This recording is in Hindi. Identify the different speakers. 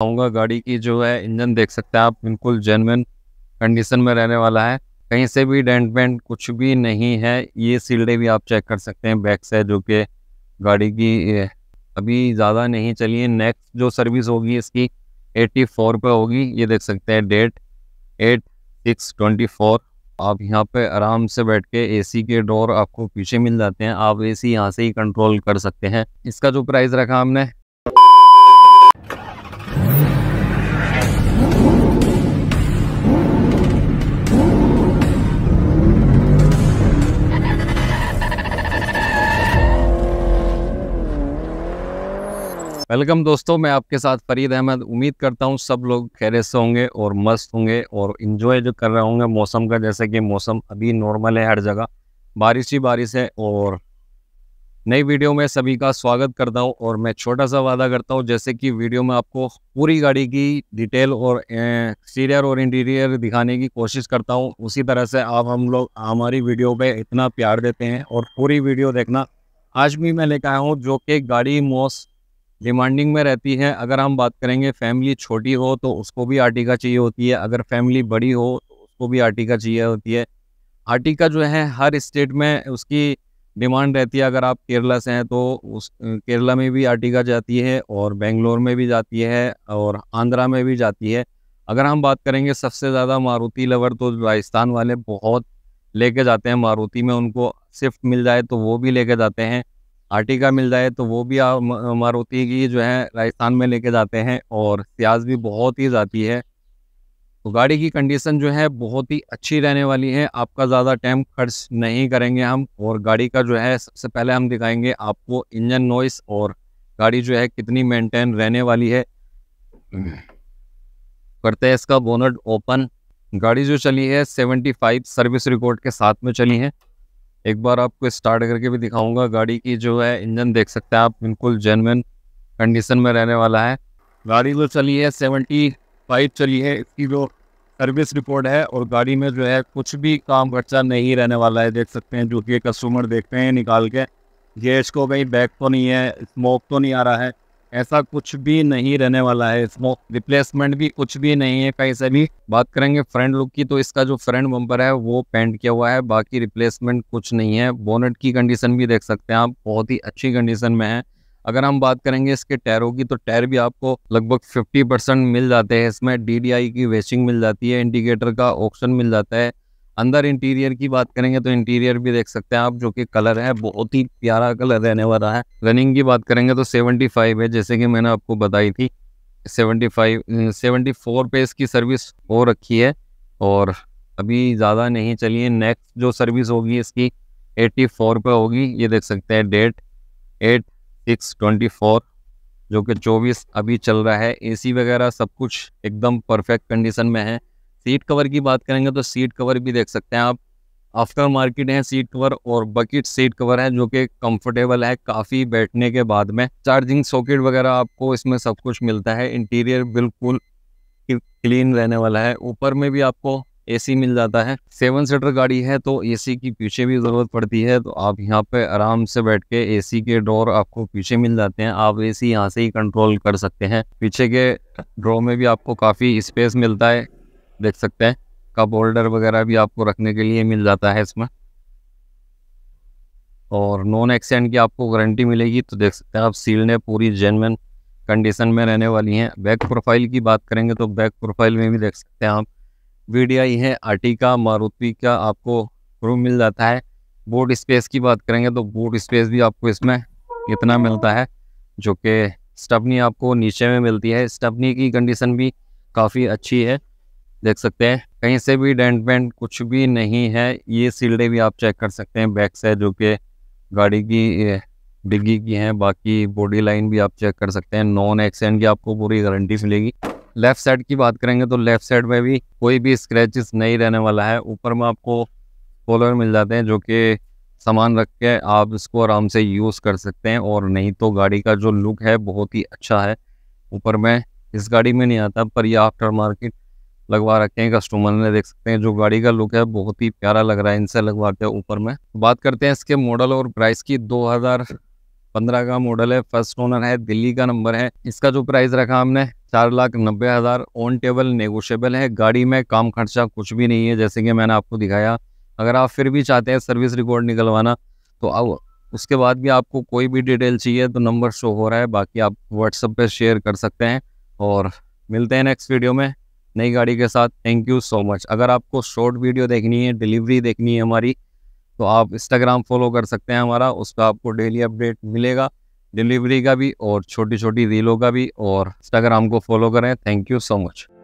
Speaker 1: दिखाऊंगा गाड़ी की जो है इंजन देख सकते हैं आप बिल्कुल जेनविन कंडीशन में रहने वाला है कहीं से भी डेंट पेंट कुछ भी नहीं है ये सील्डे भी आप चेक कर सकते हैं बैक से जो कि गाड़ी की अभी ज़्यादा नहीं चली है नेक्स्ट जो सर्विस होगी इसकी 84 पे होगी ये देख सकते हैं date eight six twenty four आप यहाँ पे आराम से बैठ के एसी के डोर आपको पीछे मिल जाते हैं आप एसी यहाँ से ही कंट्रोल कर सकते हैं इसका जो प्राइस रखा हमने वेलकम दोस्तों मैं आपके साथ फरीद अहमद उम्मीद करता हूँ सब लोग खैरियत से होंगे और मस्त होंगे और इन्जॉय जो कर रहे होंगे मौसम का जैसे कि मौसम अभी नॉर्मल है हर जगह बारिश ही बारिश है और नई वीडियो में सभी का स्वागत करता हूँ और मैं छोटा सा वादा करता हूँ जैसे कि वीडियो में आपको पूरी गाड़ी की डिटेल और एक्सटीरियर और इंटीरियर दिखाने की कोशिश करता हूँ उसी तरह से आप हम लोग हमारी वीडियो पर इतना प्यार देते हैं और पूरी वीडियो देखना आज भी मैं लेकर आया हूँ जो कि गाड़ी मोस्ट डिमांडिंग में रहती है अगर हम बात करेंगे फैमिली छोटी हो तो उसको भी आर्टिका चाहिए होती है अगर फैमिली बड़ी हो तो उसको भी आर्टिका चाहिए होती है आर्टिका जो है हर स्टेट में उसकी डिमांड रहती है अगर आप केरला से हैं तो उस केरला में भी आर्टिका जाती है और बेंगलोर में भी जाती है और आंध्रा में भी जाती है अगर हम बात करेंगे सबसे ज़्यादा मारुति लवर तो राजस्थान वाले बहुत लेके जाते हैं मारुति में उनको स्विफ्ट मिल जाए तो वो भी लेके जाते हैं आर्टिका मिल जाए तो वो भी मारुति की जो है राजस्थान में लेके जाते हैं और प्याज भी बहुत ही जाती है तो गाड़ी की कंडीशन जो है बहुत ही अच्छी रहने वाली है आपका ज़्यादा टाइम खर्च नहीं करेंगे हम और गाड़ी का जो है सबसे पहले हम दिखाएंगे आपको इंजन नॉइस और गाड़ी जो है कितनी मेंटेन रहने वाली है करते हैं इसका बोनट ओपन गाड़ी जो चली है 75 सर्विस रिकॉर्ड के साथ में चली है एक बार आपको स्टार्ट करके भी दिखाऊंगा गाड़ी की जो है इंजन देख सकते हैं आप बिल्कुल जेनविन कंडीशन में रहने वाला है गाड़ी जो तो चली है सेवेंटी फाइव चली है इसकी जो सर्विस रिपोर्ट है और गाड़ी में जो है कुछ भी काम खर्चा नहीं रहने वाला है देख सकते हैं जो कि कस्टमर देखते हैं निकाल के ये इसको कहीं बैक तो नहीं है स्मोक तो नहीं आ रहा है ऐसा कुछ भी नहीं रहने वाला है इसमें रिप्लेसमेंट भी कुछ भी नहीं है कहीं से भी बात करेंगे फ्रंट लुक की तो इसका जो फ्रंट बम्पर है वो पेंट किया हुआ है बाकी रिप्लेसमेंट कुछ नहीं है बोनेट की कंडीशन भी देख सकते हैं आप बहुत ही अच्छी कंडीशन में है अगर हम बात करेंगे इसके टायरों की तो टायर भी आपको लगभग 50 परसेंट मिल जाते हैं इसमें डी की वेचिंग मिल जाती है इंडिकेटर का ऑप्शन मिल जाता है अंदर इंटीरियर की बात करेंगे तो इंटीरियर भी देख सकते हैं आप जो कि कलर है बहुत ही प्यारा कलर रहने वाला है रनिंग की बात करेंगे तो 75 है जैसे कि मैंने आपको बताई थी 75 74 पे इसकी सर्विस हो रखी है और अभी ज़्यादा नहीं चली है नेक्स्ट जो सर्विस होगी इसकी 84 पे होगी ये देख सकते हैं date eight six twenty four जो कि चौबीस अभी चल रहा है एसी वगैरह सब कुछ एकदम परफेक्ट कंडीशन में है सीट कवर की बात करेंगे तो सीट कवर भी देख सकते हैं आप आफ्टर मार्केट है सीट कवर और बकेट सीट कवर है जो कि कंफर्टेबल है काफ़ी बैठने के बाद में चार्जिंग सॉकेट वगैरह आपको इसमें सब कुछ मिलता है इंटीरियर बिल्कुल क्लीन रहने वाला है ऊपर में भी आपको एसी मिल जाता है सेवन सीटर गाड़ी है तो एसी की पीछे भी ज़रूरत पड़ती है तो आप यहाँ पे आराम से बैठ के एसी के डोर आपको पीछे मिल जाते हैं आप एसी यहाँ से ही कंट्रोल कर सकते हैं पीछे के ड्रो में भी आपको काफ़ी स्पेस मिलता है देख सकते हैं कप होल्डर वगैरह भी आपको रखने के लिए मिल जाता है इसमें और नॉन एक्सेंट की आपको गारंटी मिलेगी तो देख सकते हैं आप सील ने पूरी जेनविन कंडीशन में रहने वाली हैं बैक प्रोफाइल की बात करेंगे तो बैक प्रोफाइल में भी देख सकते हैं आप वी है मारुति का आपको रूम मिल जाता है बोट स्पेस की बात करेंगे तो बोट स्पेस भी आपको इसमें इतना मिलता है जो कि स्टपनी आपको नीचे में मिलती है स्टपनी की कंडीशन भी काफ़ी अच्छी है देख सकते हैं कहीं से भी डेंट पेंट कुछ भी नहीं है ये सील्डे भी आप चेक कर सकते हैं बैक से जो कि गाड़ी की डिग्गी की है बाकी बॉडी लाइन भी आप चेक कर सकते हैं नॉन एक्सीडेंट की आपको पूरी गारंटी मिलेगी लेफ़्ट साइड की बात करेंगे तो लेफ़्ट साइड में भी कोई भी स्क्रैचेस नहीं रहने वाला है ऊपर में आपको कॉलर मिल जाते हैं जो कि सामान रख के आप इसको आराम से यूज़ कर सकते हैं और नहीं तो गाड़ी का जो लुक है बहुत ही अच्छा है ऊपर में इस गाड़ी में नहीं आता पर यह आफ्टर मार्केट लगवा रखे हैं कस्टमर ने देख सकते हैं जो गाड़ी का लुक है बहुत ही प्यारा लग रहा है इनसे लगवा के ऊपर में बात करते हैं इसके मॉडल और प्राइस की 2015 का मॉडल है फर्स्ट ओनर है दिल्ली का नंबर है इसका जो प्राइस रखा हमने चार लाख नब्बे हज़ार ऑन टेबल नेगोशियबल है गाड़ी में काम खर्चा कुछ भी नहीं है जैसे कि मैंने आपको दिखाया अगर आप फिर भी चाहते हैं सर्विस रिकॉर्ड निकलवाना तो अब उसके बाद भी आपको कोई भी डिटेल चाहिए तो नंबर शो हो रहा है बाकी आप व्हाट्सएप पे शेयर कर सकते हैं और मिलते हैं नेक्स्ट वीडियो में नई गाड़ी के साथ थैंक यू सो मच अगर आपको शॉर्ट वीडियो देखनी है डिलीवरी देखनी है हमारी तो आप इंस्टाग्राम फॉलो कर सकते हैं हमारा उस पर आपको डेली अपडेट मिलेगा डिलीवरी का भी और छोटी छोटी रीलों का भी और इंस्टाग्राम को फॉलो करें थैंक यू सो मच